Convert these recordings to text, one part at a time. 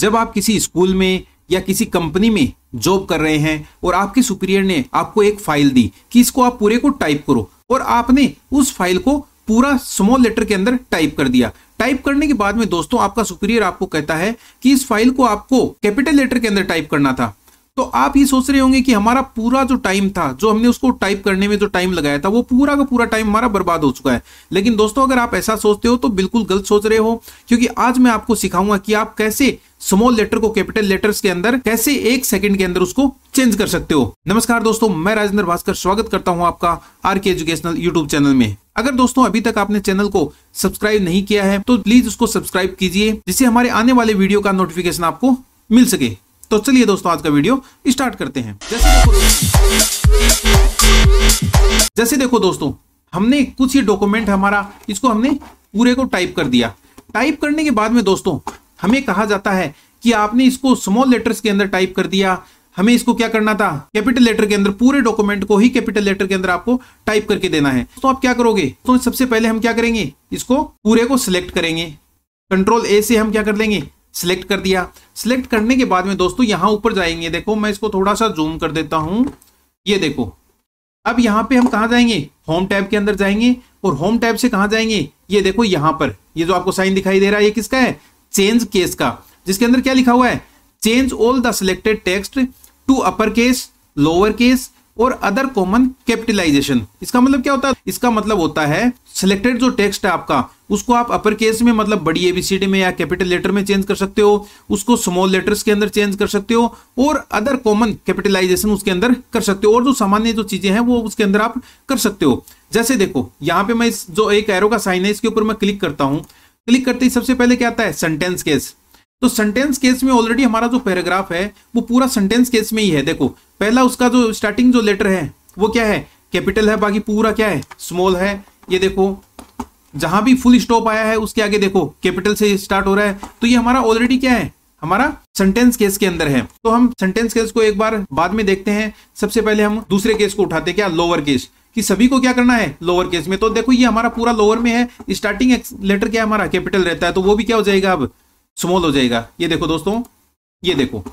जब आप किसी स्कूल में या किसी कंपनी में जॉब कर रहे हैं और आपके सुपीरियर ने आपको एक फाइल दी कि इसको आप पूरे को टाइप करो और आपने उस फाइल को पूरा स्मॉल लेटर के अंदर टाइप कर दिया टाइप करने के बाद में दोस्तों आपका सुपीरियर आपको कहता है कि इस फाइल को आपको कैपिटल लेटर के अंदर टाइप करना था तो आप ये सोच रहे होंगे कि हमारा पूरा जो टाइम था जो हमने उसको टाइप करने में जो टाइम लगाया था वो पूरा का पूरा टाइम हमारा बर्बाद हो चुका है लेकिन दोस्तों अगर आप ऐसा सोचते हो तो बिल्कुल गलत सोच रहे हो क्योंकि आज मैं आपको सिखाऊंगा कि आप कैसे स्मॉल लेटर को कैपिटल लेटर्स के अंदर कैसे एक सेकंड के अंदर उसको चेंज कर सकते हो नमस्कार दोस्तों मैं राजेंद्र भास्कर स्वागत करता हूं आपका आर के एजुकेशनल यूट्यूब चैनल में अगर दोस्तों अभी तक आपने चैनल को सब्सक्राइब नहीं किया है तो प्लीज उसको सब्सक्राइब कीजिए जिससे हमारे आने वाले वीडियो का नोटिफिकेशन आपको मिल सके तो चलिए दोस्तों आज का वीडियो स्टार्ट करते हैं जैसे देखो, जैसे देखो दोस्तों हमने कुछ ही डॉक्यूमेंट हमारा इसको हमने पूरे को टाइप कर दिया टाइप करने के बाद में दोस्तों हमें कहा जाता है कि आपने इसको स्मॉल लेटर्स के अंदर टाइप कर दिया हमें इसको क्या करना था कैपिटल लेटर के अंदर पूरे डॉक्यूमेंट को ही कैपिटल लेटर के अंदर आपको टाइप करके देना है तो आप क्या करोगे तो सबसे पहले हम क्या करेंगे इसको पूरे को सिलेक्ट करेंगे कंट्रोल ए से हम क्या कर लेंगे सिलेक्ट कर दिया सिलेक्ट करने के बाद में दोस्तों यहां ऊपर जाएंगे देखो मैं इसको थोड़ा सा जूम कर देता हूं ये देखो अब यहां पे हम कहा जाएंगे होम टैब के अंदर जाएंगे और होम टैब से कहा जाएंगे ये देखो यहां पर ये जो आपको साइन दिखाई दे रहा है ये किसका है चेंज केस का जिसके अंदर क्या लिखा हुआ है change all the selected text to upper case lower case और अदर कॉमन कैपिटलाइजेशन इसका मतलब क्या होता है इसका मतलब होता है सिलेक्टेड जो टेक्स्ट है आपका उसको आप अपर केस में मतलब बड़ी एबीसीडी में या कैपिटल लेटर में चेंज कर सकते हो उसको स्मॉल लेटर्स के अंदर चेंज कर सकते हो और अदर कॉमन कैपिटलाइजेशन उसके अंदर कर सकते हो और जो सामान्य जो चीजें हैं वो उसके अंदर आप कर सकते हो जैसे देखो यहाँ पे मैं जो एक एरो का साइन है इसके ऊपर मैं क्लिक करता हूँ क्लिक करते ही सबसे पहले क्या आता है सेंटेंस केस तो सेंटेंस केस में ऑलरेडी हमारा जो पैराग्राफ है वो पूरा सेंटेंस केस में ही है देखो पहला उसका जो स्टार्टिंग जो लेटर है वो क्या है कैपिटल है बाकी पूरा क्या है स्मॉल है ये देखो जहां भी फुल स्टॉप आया है उसके आगे देखो कैपिटल से स्टार्ट हो रहा है तो ये हमारा ऑलरेडी क्या है हमारा सेंटेंस केस के अंदर है तो हम सेंटेंस केस को एक बार बाद में देखते हैं सबसे पहले हम दूसरे केस को उठाते क्या लोअर केस कि सभी को क्या करना है लोअर केस में तो देखो ये हमारा पूरा लोअर में है स्टार्टिंग लेटर क्या हमारा कैपिटल रहता है तो वो भी क्या हो जाएगा अब स्मॉल हो जाएगा ये देखो दोस्तों ये देखो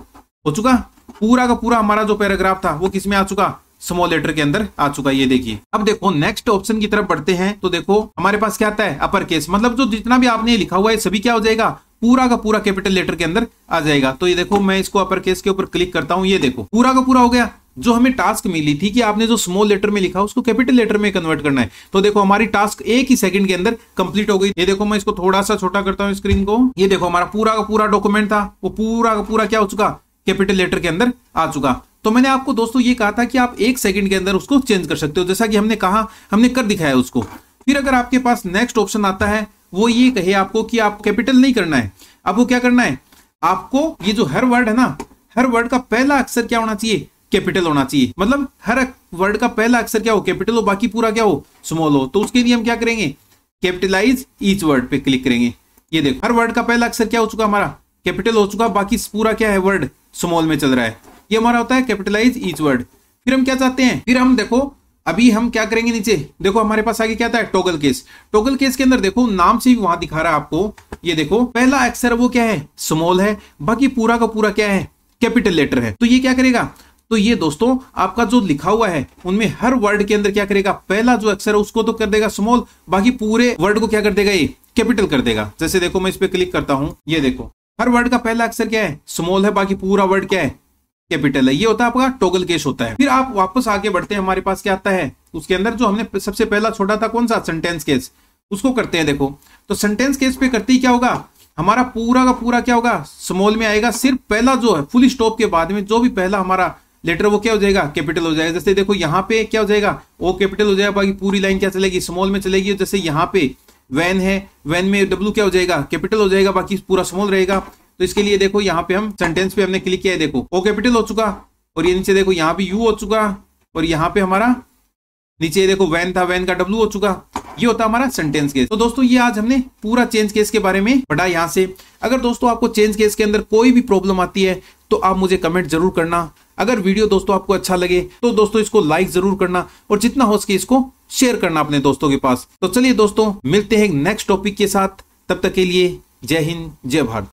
हो चुका पूरा का पूरा हमारा जो पैराग्राफ था वो किस में आ चुका स्मॉल लेटर के अंदर आ चुका ये देखिए अब देखो नेक्स्ट ऑप्शन की तरफ बढ़ते हैं तो देखो हमारे पास क्या आता है अपर केस मतलब जो जितना भी आपने लिखा हुआ है सभी क्या हो जाएगा पूरा का पूरा कैपिटल लेटर के अंदर आ जाएगा तो ये देखो मैं इसको अपर केस के ऊपर क्लिक करता हूँ ये देखो पूरा का पूरा हो गया जो हमें टास्क मिली थी कि आपने जो स्मॉल लेटर में लिखा उसको कैपिटल लेटर में कन्वर्ट करना है तो देखो हमारी टास्क एक ही सेकंड के अंदर कंप्लीट हो गई ये देखो मैं इसको थोड़ा सा छोटा करता हूँ स्क्रीन को ये देखो हमारा पूरा का पूरा डॉक्यूमेंट था वो पूरा का पूरा क्या हो चुका कैपिटल लेटर के अंदर आ चुका तो मैंने आपको दोस्तों ये कहा था कि आप एक सेकंड के अंदर उसको चेंज कर सकते हो जैसा कि हमने कहा हमने कर दिखाया उसको फिर अगर आपके पास नेक्स्ट ऑप्शन आता है वो ये कहे आपको कि आप कैपिटल नहीं करना है आपको क्या करना है आपको ये जो हर वर्ड है ना हर वर्ड का पहला अक्षर क्या होना चाहिए कैपिटल होना चाहिए मतलब हर वर्ड का पहला अक्षर क्या हो कैपिटल हो बाकी पूरा क्या हो स्मॉल हो तो उसके लिए हम क्या करेंगे कैपिटलाइज ईच वर्ड पे क्लिक करेंगे ये देखो हर वर्ड का पहला अक्षर क्या हो चुका हमारा कैपिटल हो चुका बाकी पूरा क्या है वर्ड स्मॉल में चल रहा है ये हमारा होता है कैपिटलाइज ईच वर्ड फिर हम क्या चाहते हैं फिर हम देखो अभी हम क्या करेंगे नीचे देखो हमारे पास आगे क्या था टोगल केस टोगल केस के अंदर देखो नाम से भी वहां दिखा रहा है आपको ये देखो पहला अक्षर वो क्या है स्मॉल है बाकी पूरा का पूरा क्या है कैपिटल लेटर है तो ये क्या करेगा तो ये दोस्तों आपका जो लिखा हुआ है उनमें हर वर्ड के अंदर क्या करेगा पहला जो अक्षर है उसको तो कर देगा स्मॉल बाकी पूरे वर्ड को क्या कर देगा ये कैपिटल कर देगा जैसे देखो मैं इस पर क्लिक करता हूं ये देखो हर वर्ड का पहला अक्षर क्या है स्मॉल है बाकी पूरा वर्ड क्या है कैपिटल है ये होता है आपका टोगल केस होता है फिर आप वापस आगे बढ़ते हैं हमारे पास क्या आता है उसके अंदर जो हमने सबसे पहला छोड़ा था कौन सा सेंटेंस केस उसको करते हैं देखो तो सेंटेंस केस पे करते ही क्या होगा हमारा पूरा का पूरा क्या होगा स्मॉल में आएगा सिर्फ पहला जो है फुल स्टॉप के बाद में जो भी पहला हमारा लेटर वो क्या हो जाएगा कैपिटल हो जाएगा जैसे देखो यहाँ पे क्या हो जाएगा ओ कैपिटल हो जाएगा बाकी पूरी लाइन क्या चलेगी स्मॉल में चलेगी जैसे यहाँ पे वैन है वैन में डब्ल्यू क्या हो जाएगा कैपिटल हो जाएगा बाकी पूरा स्मॉल रहेगा तो इसके लिए देखो यहाँ पे हम सेंटेंस पे हमने क्लिक किया है देखो ओ कैपिटल हो चुका और ये नीचे देखो यहाँ पे यू हो चुका और यहाँ पे हमारा नीचे देखो वैन था वैन का डब्ल्यू हो चुका ये होता हमारा सेंटेंस केस तो दोस्तों ये आज हमने पूरा चेंज केस के बारे में पढ़ा यहाँ से अगर दोस्तों आपको चेंज केस के अंदर कोई भी प्रॉब्लम आती है तो आप मुझे कमेंट जरूर करना अगर वीडियो दोस्तों आपको अच्छा लगे तो दोस्तों इसको लाइक जरूर करना और जितना हो सके इसको शेयर करना अपने दोस्तों के पास तो चलिए दोस्तों मिलते हैं नेक्स्ट टॉपिक के साथ तब तक के लिए जय हिंद जय भारत